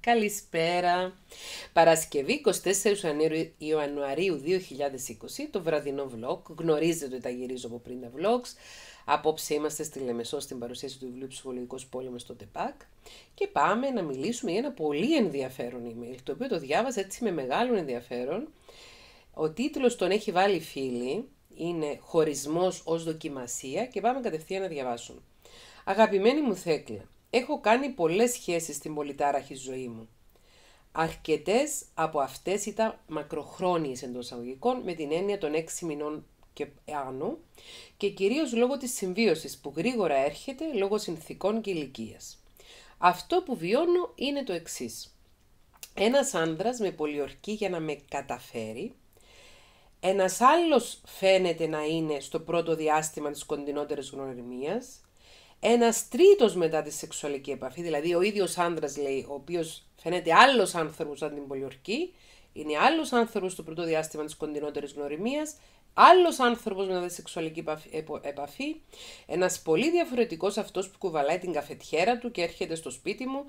Καλησπέρα. Παρασκευή 24 Ιανουαρίου 2020, το βραδινό vlog. Γνωρίζετε ότι τα γυρίζω από πριν τα vlogs. Απόψε είμαστε στη Λεμεσό στην παρουσίαση του βιβλίου Ψυχολογικός Πόλεμος στο ΤΕΠΑΚ και πάμε να μιλήσουμε για ένα πολύ ενδιαφέρον email, το οποίο το διάβαζα έτσι με μεγάλο ενδιαφέρον. Ο τίτλος τον έχει βάλει φίλη, είναι «Χωρισμός ως δοκιμασία» και πάμε κατευθείαν να διαβάσουμε. Αγαπημένη μου Θέκλα, Έχω κάνει πολλές σχέσεις στην πολυτάραχη ζωή μου. Αρκετές από αυτές ήταν μακροχρόνιες εντός αγωγικών με την έννοια των έξι μηνών και άνω και κυρίως λόγω της συμβίωσης που γρήγορα έρχεται λόγω συνθήκων και ηλικίας. Αυτό που βιώνω είναι το εξής. Ένας άνδρας με πολιορκεί για να με καταφέρει, ένας άλλος φαίνεται να είναι στο πρώτο διάστημα της κοντινότερης γνωριμίας, ένας τρίτος μετά τη σεξουαλική επαφή, δηλαδή ο ίδιος άντρας λέει, ο οποίος φαίνεται άλλος άνθρωπος σαν την πολιορκή, είναι άλλος άνθρωπος στο πρώτο διάστημα της κοντινότερης γνωριμίας, άλλος άνθρωπος μετά τη σεξουαλική επαφή, ένας πολύ διαφορετικός αυτός που κουβαλάει την καφετιέρα του και έρχεται στο σπίτι μου,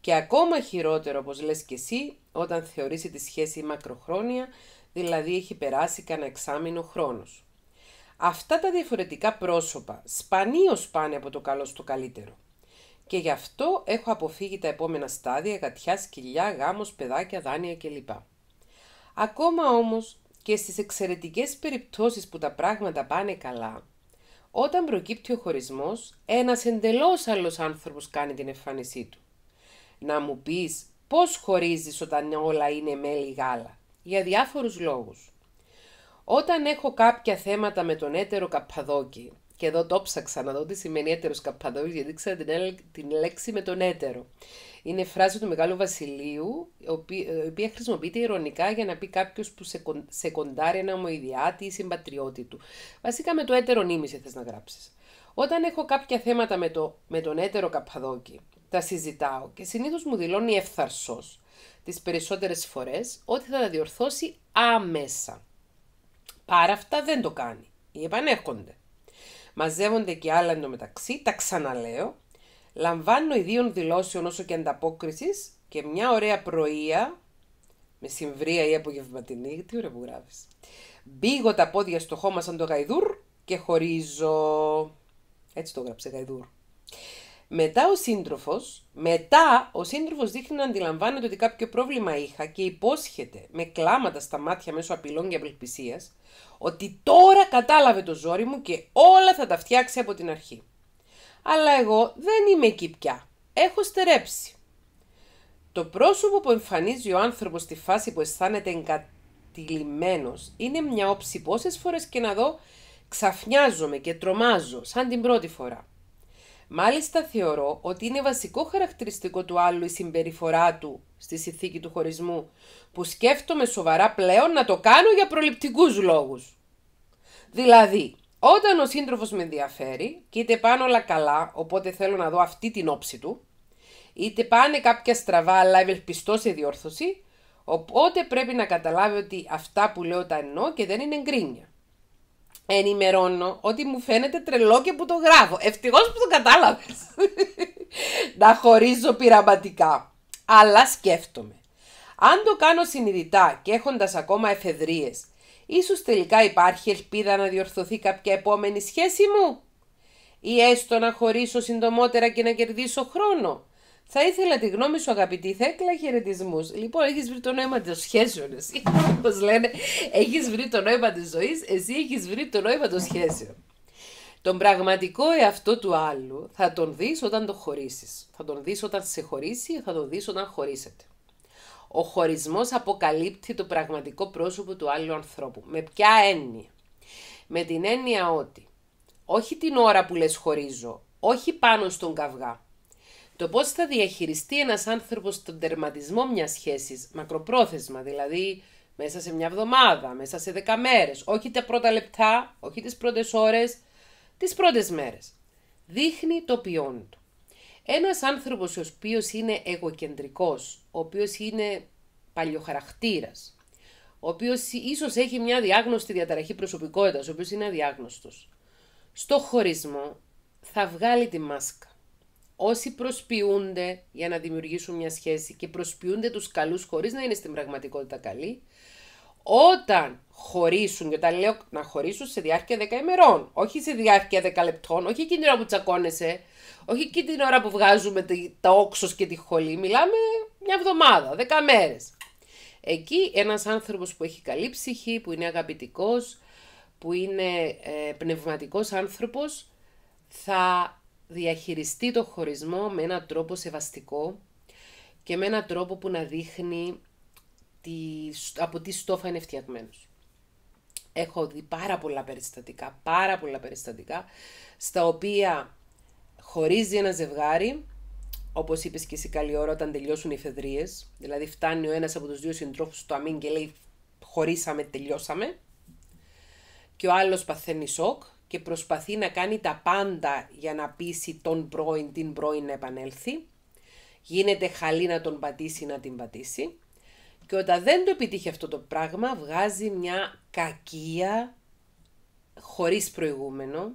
και ακόμα χειρότερο, όπως λες και εσύ, όταν θεωρήσει τη σχέση μακροχρόνια, δηλαδή έχει περάσει κανένα εξάμεινο χρόνος. Αυτά τα διαφορετικά πρόσωπα σπανίως πάνε από το καλό στο καλύτερο. Και γι' αυτό έχω αποφύγει τα επόμενα στάδια, γατιά, σκυλιά, γάμος, παιδάκια, δάνεια κλπ. Ακόμα όμως και στις εξαιρετικές περιπτώσεις που τα πράγματα πάνε καλά, όταν προκύπτει ο χωρισμός, ένας εντελώς άλλος άνθρωπος κάνει την εμφάνισή του. Να μου πεις πώς χωρίζεις όταν όλα είναι μέλι γάλα, για διάφορους λόγους. Όταν έχω κάποια θέματα με τον έτερο Καπαδόκη, και εδώ το ψάξα να δω τι σημαίνει έτερος Καπαδόκης, γιατί ήξερα την, λέξη με τον έτερο. Είναι φράση του Μεγάλου Βασιλείου, ε, η οποία χρησιμοποιείται ηρωνικά για να πει κάποιος που σε, κον, σε κοντάρει ένα ομοειδιάτη ή συμπατριώτη του. Βασικά με το έτερο νήμιση θες να γράψεις. Όταν έχω κάποια θέματα με, το, με τον έτερο καπαδόκι, τα συζητάω και συνήθως μου δηλώνει εύθαρσο τις περισσότερες φορές ότι θα τα διορθώσει άμεσα. Πάρα αυτά δεν το κάνει. Οι επανέρχονται. Μαζεύονται και άλλα εντωμεταξύ, τα ξαναλέω. Λαμβάνω ιδίων δηλώσεων όσο και ανταπόκρισης και μια ωραία πρωία, με συμβρία ή απογευματινή, τι ωραία που γράφεις. Μπήγω τα πόδια στο χώμα σαν το γαϊδούρ και χωρίζω. Έτσι το γράψε, γαϊδούρ. Μετά ο σύντροφος, μετά ο σύντροφος δείχνει να αντιλαμβάνεται ότι κάποιο πρόβλημα είχα και υπόσχεται με κλάματα στα μάτια μέσω απειλών και απελπισίας ότι τώρα κατάλαβε το ζόρι μου και όλα θα τα φτιάξει από την αρχή. Αλλά εγώ δεν είμαι εκεί πια. Έχω στερέψει. Το πρόσωπο που εμφανίζει ο άνθρωπος στη φάση που αισθάνεται εγκατηλημένος είναι μια όψη πόσες φορές και να δω ξαφνιάζομαι και τρομάζω σαν την πρώτη φορά. Μάλιστα θεωρώ ότι είναι βασικό χαρακτηριστικό του άλλου η συμπεριφορά του στη συνθήκη του χωρισμού, που σκέφτομαι σοβαρά πλέον να το κάνω για προληπτικούς λόγους. Δηλαδή, όταν ο σύντροφος με ενδιαφέρει και είτε πάνε όλα καλά, οπότε θέλω να δω αυτή την όψη του, είτε πάνε κάποια στραβά αλλά ευελπιστώ σε διόρθωση, οπότε πρέπει να καταλάβει ότι αυτά που λέω τα εννοώ και δεν είναι γκρίνια ενημερώνω ότι μου φαίνεται τρελό και που το γράφω. Ευτυχώς που το κατάλαβες. να χωρίζω πειραματικά. Αλλά σκέφτομαι. Αν το κάνω συνειδητά και έχοντας ακόμα εφεδρείες, ίσως τελικά υπάρχει ελπίδα να διορθωθεί κάποια επόμενη σχέση μου. Ή έστω να χωρίσω συντομότερα και να κερδίσω χρόνο. Θα ήθελα τη γνώμη σου, αγαπητή. Θα έκλα χαιρετισμούς. Λοιπόν, έχεις βρει το νόημα των σχέσεων, Όπως λένε, έχεις βρει το νόημα της ζωής, εσύ έχεις βρει το νόημα των σχέσεων. Τον πραγματικό εαυτό του άλλου θα τον δεις όταν το χωρίσεις. Θα τον δεις όταν σε χωρίσει, ή θα τον δεις όταν χωρίσετε. Ο χωρισμός αποκαλύπτει το πραγματικό πρόσωπο του άλλου ανθρώπου. Με ποια έννοια. Με την έννοια ότι όχι την ώρα που λες χωρίζω, όχι πάνω στον καυγά, το πώς θα διαχειριστεί ένας άνθρωπος τον τερματισμό μιας σχέσης, μακροπρόθεσμα, δηλαδή μέσα σε μια εβδομάδα, μέσα σε δέκα μέρες, όχι τα πρώτα λεπτά, όχι τις πρώτες ώρες, τις πρώτες μέρες. Δείχνει το ποιόν του. Ένας άνθρωπος ο οποίος είναι εγωκεντρικός, ο οποίος είναι παλιοχαρακτήρας, ο οποίος ίσως έχει μια διάγνωστη διαταραχή προσωπικότητας, ο οποίος είναι αδιάγνωστος, στο χωρισμό θα βγάλει τη μάσκα όσοι προσποιούνται για να δημιουργήσουν μια σχέση και προσποιούνται τους καλούς χωρίς να είναι στην πραγματικότητα καλοί, όταν χωρίσουν, και όταν λέω να χωρίσουν σε διάρκεια 10 ημερών, όχι σε διάρκεια 10 λεπτών, όχι εκείνη την ώρα που τσακώνεσαι, όχι εκείνη την ώρα που βγάζουμε τα όξος και τη χολή, μιλάμε μια εβδομάδα, 10 μέρες. Εκεί ένας άνθρωπος που έχει καλή ψυχή, που είναι αγαπητικός, που είναι ε, πνευματικός άνθρωπος, θα διαχειριστεί το χωρισμό με έναν τρόπο σεβαστικό και με έναν τρόπο που να δείχνει από τι στόφα είναι φτιαγμένος. Έχω δει πάρα πολλά περιστατικά, πάρα πολλά περιστατικά, στα οποία χωρίζει ένα ζευγάρι, όπως είπες και εσύ καλή ώρα όταν τελειώσουν οι φεδρίες, δηλαδή φτάνει ο ένας από τους δύο συντρόφους στο αμήν και λέει χωρίσαμε, τελειώσαμε, και ο άλλος παθαίνει σοκ και προσπαθεί να κάνει τα πάντα για να πείσει τον πρώην, την πρώην να επανέλθει. Γίνεται χαλή να τον πατήσει, να την πατήσει. Και όταν δεν το επιτύχει αυτό το πράγμα, βγάζει μια κακία χωρίς προηγούμενο,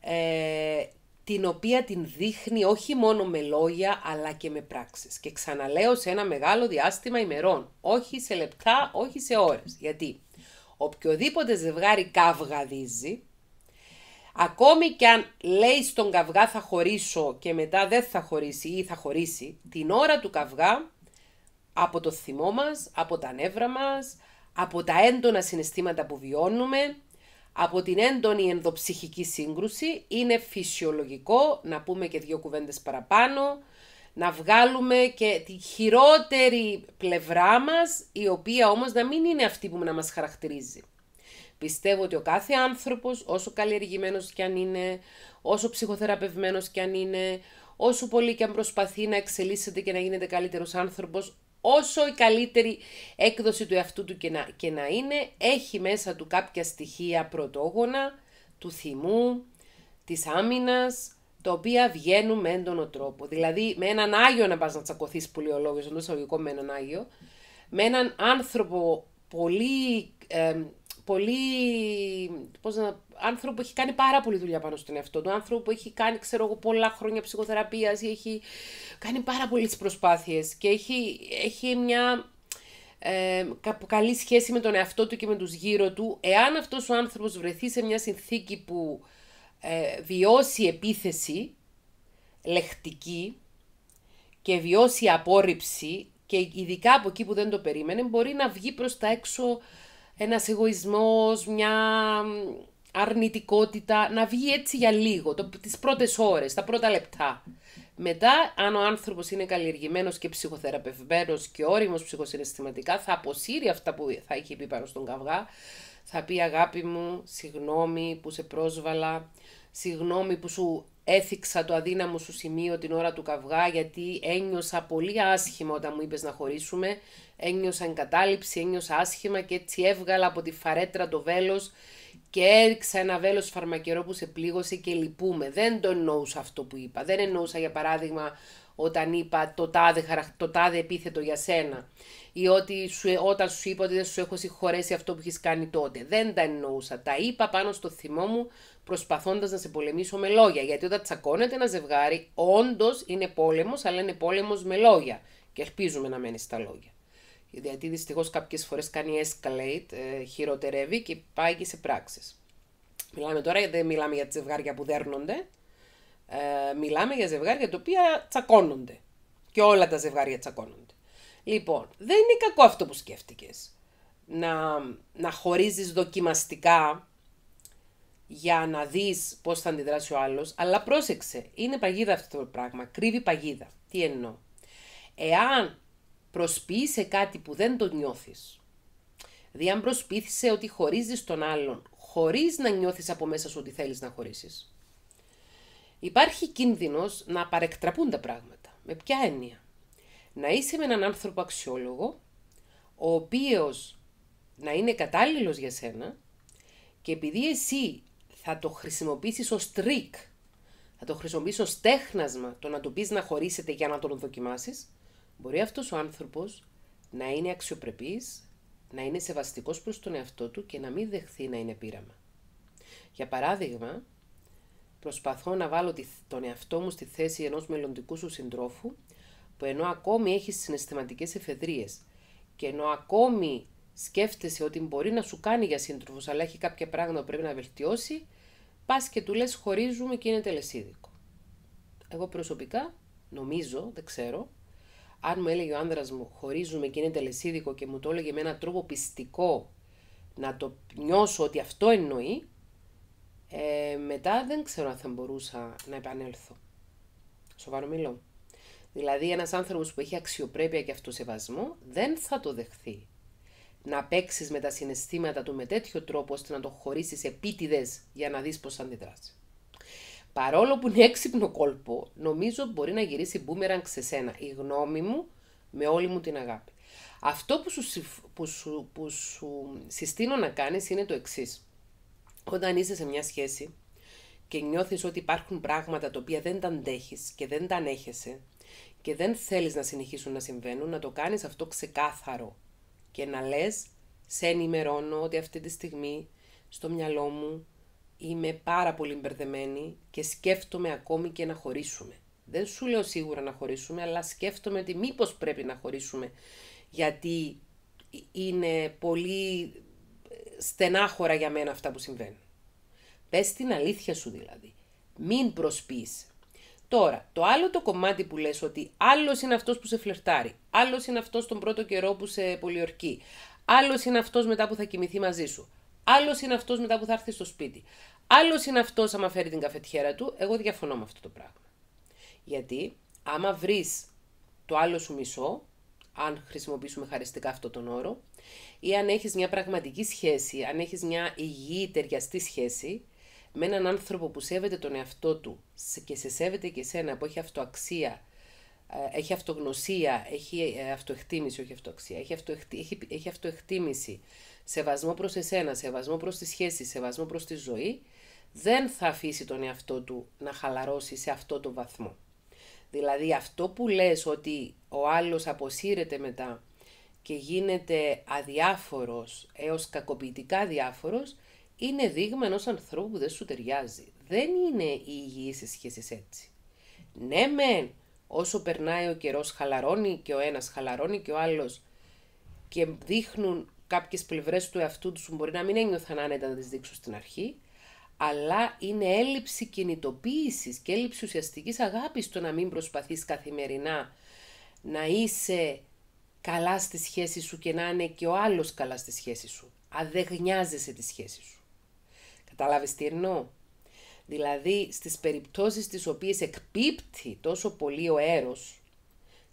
ε, την οποία την δείχνει όχι μόνο με λόγια, αλλά και με πράξεις. Και ξαναλέω σε ένα μεγάλο διάστημα ημερών, όχι σε λεπτά, όχι σε ώρες. Γιατί οποιοδήποτε ζευγάρι καυγαδίζει, Ακόμη και αν λέει στον καυγά θα χωρίσω και μετά δεν θα χωρίσει ή θα χωρίσει, την ώρα του καυγά, από το θυμό μας, από τα νεύρα μας, από τα έντονα συναισθήματα που βιώνουμε, από την έντονη ενδοψυχική σύγκρουση, είναι φυσιολογικό να πούμε και δύο κουβέντες παραπάνω, να βγάλουμε και τη χειρότερη πλευρά μας, η οποία όμως να μην είναι αυτή που να μας χαρακτηρίζει. Πιστεύω ότι ο κάθε άνθρωπος, όσο καλλιεργημένος κι αν είναι, όσο ψυχοθεραπευμένος κι αν είναι, όσο πολύ κι αν προσπαθεί να εξελίσσεται και να γίνεται καλύτερος άνθρωπος, όσο η καλύτερη έκδοση του εαυτού του και να, και να είναι, έχει μέσα του κάποια στοιχεία πρωτόγωνα, του θυμού, της άμυνας, τα οποία βγαίνουν με έντονο τρόπο. Δηλαδή, με έναν Άγιο να πας να τσακωθείς πολιολόγιος, εντός αγωγικών με έναν Άγιο, με έναν άνθρωπο πολύ πολύ. Πώς να, άνθρωπο που έχει κάνει πάρα πολύ δουλειά πάνω στον εαυτό του. Άνθρωπο που έχει κάνει, ξέρω εγώ, πολλά χρόνια ψυχοθεραπείας έχει κάνει πάρα πολλές προσπάθειες και έχει, έχει μια ε, καλή σχέση με τον εαυτό του και με τους γύρω του. Εάν αυτός ο άνθρωπος βρεθεί σε μια συνθήκη που ε, βιώσει επίθεση, λεχτική και βιώσει απόρριψη και ειδικά από εκεί που δεν το περίμενε, μπορεί να βγει προς τα έξω ένας εγωισμός, μια αρνητικότητα, να βγει έτσι για λίγο, το, τις πρώτες ώρες, τα πρώτα λεπτά. Μετά, αν ο άνθρωπος είναι καλλιεργημένος και ψυχοθεραπευμένος και όριμος ψυχοσυναισθηματικά, θα αποσύρει αυτά που θα έχει πει πάνω στον καυγά. Θα πει αγάπη μου, συγγνώμη που σε πρόσβαλα, συγγνώμη που σου Έθιξα το αδύναμο σου σημείο την ώρα του καυγά γιατί ένιωσα πολύ άσχημα όταν μου είπες να χωρίσουμε. Ένιωσα εγκατάλειψη, ένιωσα άσχημα και έτσι έβγαλα από τη φαρέτρα το βέλος και έριξα ένα βέλος φαρμακερό που σε πλήγωσε και λυπούμε. Δεν το εννοούσα αυτό που είπα. Δεν εννοούσα για παράδειγμα όταν είπα το τάδε, το τάδε επίθετο για σένα ή ότι ε, όταν σου είπα ότι δεν σου έχω συγχωρέσει αυτό που έχεις κάνει τότε. Δεν τα εννοούσα. Τα είπα πάνω στο θυμό μου προσπαθώντας να σε πολεμήσω με λόγια. Γιατί όταν τσακώνεται ένα ζευγάρι, όντως είναι πόλεμος, αλλά είναι πόλεμος με λόγια. Και ελπίζουμε να μένει στα λόγια. Γιατί δυστυχώς κάποιες φορές κάνει escalate, ε, χειροτερεύει και πάει και σε πράξεις. Μιλάμε τώρα, δεν μιλάμε για ζευγάρια που δέρνονται. Ε, μιλάμε για ζευγάρια τα οποία τσακώνονται. Και όλα τα ζευγάρια τσακώνονται. Λοιπόν, δεν είναι κακό αυτό που σκέφτηκες. Να, να χωρίζεις δοκιμαστικά για να δεις πώς θα αντιδράσει ο άλλος, αλλά πρόσεξε, είναι παγίδα αυτό το πράγμα, κρύβει παγίδα. Τι εννοώ. Εάν σε κάτι που δεν το νιώθεις, δηλαδή αν ότι χωρίζεις τον άλλον, χωρίς να νιώθεις από μέσα σου ότι θέλεις να χωρίσεις, υπάρχει κίνδυνος να παρεκτραπούν τα πράγματα. Με ποια έννοια να είσαι με έναν άνθρωπο αξιόλογο, ο οποίος να είναι κατάλληλος για σένα και επειδή εσύ θα το χρησιμοποιήσεις ως τρίκ, θα το χρησιμοποιήσεις ως τέχνασμα το να του πεις να χωρίσετε για να τον δοκιμάσεις, μπορεί αυτός ο άνθρωπος να είναι αξιοπρεπής, να είναι σεβαστικός προς τον εαυτό του και να μην δεχθεί να είναι πείραμα. Για παράδειγμα, προσπαθώ να βάλω τον εαυτό μου στη θέση ενός μελλοντικού σου συντρόφου που ενώ ακόμη έχεις συναισθηματικές εφεδρείες και ενώ ακόμη σκέφτεσαι ότι μπορεί να σου κάνει για σύντροφος, αλλά έχει κάποια πράγματα που πρέπει να βελτιώσει, πας και του λες: Χωρίζουμε και είναι τελεσίδικο. Εγώ προσωπικά νομίζω, δεν ξέρω, αν μου έλεγε ο άνδρας μου: Χωρίζουμε και είναι τελεσίδικο και μου το έλεγε με έναν τρόπο πιστικό να το νιώσω ότι αυτό εννοεί, ε, μετά δεν ξέρω αν θα μπορούσα να επανέλθω. Σοβαρό μιλώ. Δηλαδή ένας άνθρωπος που έχει αξιοπρέπεια και αυτοσεβασμό δεν θα το δεχθεί. Να παίξεις με τα συναισθήματα του με τέτοιο τρόπο ώστε να το χωρίσεις επίτηδες για να δεις πώς αντιδράσει. Παρόλο που είναι έξυπνο κόλπο, νομίζω μπορεί να γυρίσει μπούμερανγκ σε σένα. Η γνώμη μου με όλη μου την αγάπη. Αυτό που σου, που σου, που σου συστήνω να κάνεις είναι το εξής. Όταν είσαι σε μια σχέση και νιώθεις ότι υπάρχουν πράγματα τα οποία δεν τα αντέχεις και δεν τα ανέχεσαι και δεν θέλεις να συνεχίσουν να συμβαίνουν, να το κάνεις αυτό ξεκάθαρο και να λες, σε ενημερώνω ότι αυτή τη στιγμή στο μυαλό μου είμαι πάρα πολύ μπερδεμένη και σκέφτομαι ακόμη και να χωρίσουμε. Δεν σου λέω σίγουρα να χωρίσουμε, αλλά σκέφτομαι ότι μήπως πρέπει να χωρίσουμε, γιατί είναι πολύ ε, στενάχωρα για μένα αυτά που συμβαίνουν. Πες την αλήθεια σου δηλαδή. Μην προσπείς Τώρα, το άλλο το κομμάτι που λες ότι άλλος είναι αυτός που σε φλερτάρει, άλλος είναι αυτός τον πρώτο καιρό που σε πολιορκεί, άλλος είναι αυτός μετά που θα κοιμηθεί μαζί σου, άλλος είναι αυτός μετά που θα έρθει στο σπίτι, Άλλος είναι αυτός άμα φέρει την καφετιέρα του, εγώ διαφωνώ με αυτό το πράγμα. Γιατί άμα βρεις το άλλο σου μισό, αν χρησιμοποιήσουμε χαριστικά αυτό τον όρο, ή αν έχεις μια πραγματική σχέση, αν έχεις μια υγιή, ταιριαστή σχέση, με έναν άνθρωπο που σέβεται τον εαυτό του και σε σέβεται και εσένα που έχει αυτοαξία, ε, έχει αυτογνωσία, έχει ε, αυτοεκτίμηση, όχι αυτοαξία, έχει, αυτοεκτι, έχει, έχει αυτοεκτίμηση, σεβασμό προς εσένα, σεβασμό προς τη σχέση, σεβασμό προς τη ζωή, δεν θα αφήσει τον εαυτό του να χαλαρώσει σε αυτό το βαθμό. Δηλαδή αυτό που λες ότι ο άλλος αποσύρεται μετά και γίνεται αδιάφορος έως κακοποιητικά διάφορος, είναι δείγμα ενός ανθρώπου που δεν σου ταιριάζει. Δεν είναι οι υγιεί σχέσεις έτσι. Ναι, μεν, όσο περνάει ο καιρός, χαλαρώνει και ο ένας, χαλαρώνει και ο άλλος και δείχνουν κάποιες πλευρές του εαυτού τους που μπορεί να μην ένιωθαν άνετα να τις δείξουν στην αρχή, αλλά είναι έλλειψη κινητοποίησης και έλλειψη ουσιαστικής αγάπης το να μην προσπαθείς καθημερινά να είσαι καλά στη σχέση σου και να είναι και ο άλλος καλά στη σχέση σου. Αν δεν γνιάζεσαι τη σχέση σου. Κατάλαβε τι εννοώ. Δηλαδή στις περιπτώσεις τις οποίες εκπίπτει τόσο πολύ ο έρος,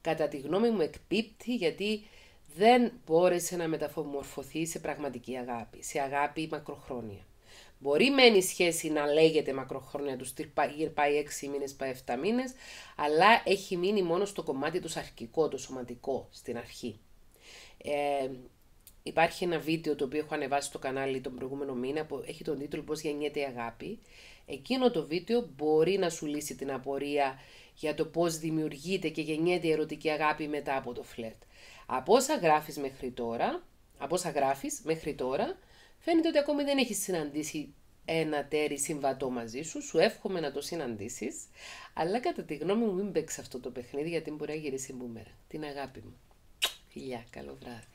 κατά τη γνώμη μου εκπίπτει γιατί δεν μπόρεσε να μεταμορφωθεί σε πραγματική αγάπη, σε αγάπη μακροχρόνια. Μπορεί μεν η σχέση να λέγεται μακροχρόνια, τους πάει 6 μήνες, πάει 7 μήνες, αλλά έχει μείνει μόνο στο κομμάτι του σαρκικό, το σωματικό στην αρχή. Ε, Υπάρχει ένα βίντεο το οποίο έχω ανεβάσει στο κανάλι τον προηγούμενο μήνα που έχει τον τίτλο «Πώς γεννιέται η αγάπη». Εκείνο το βίντεο μπορεί να σου λύσει την απορία για το πώς δημιουργείται και γεννιέται η ερωτική αγάπη μετά από το φλερτ. Από όσα γράφεις μέχρι τώρα, από όσα γράφεις μέχρι τώρα, φαίνεται ότι ακόμη δεν έχεις συναντήσει ένα τέρι συμβατό μαζί σου, σου εύχομαι να το συναντήσεις, αλλά κατά τη γνώμη μου μην παίξεις αυτό το παιχνίδι γιατί μπορεί να γυρίσεις μπούμερα. Την αγάπη μου. Φιλιά, καλό βράδυ.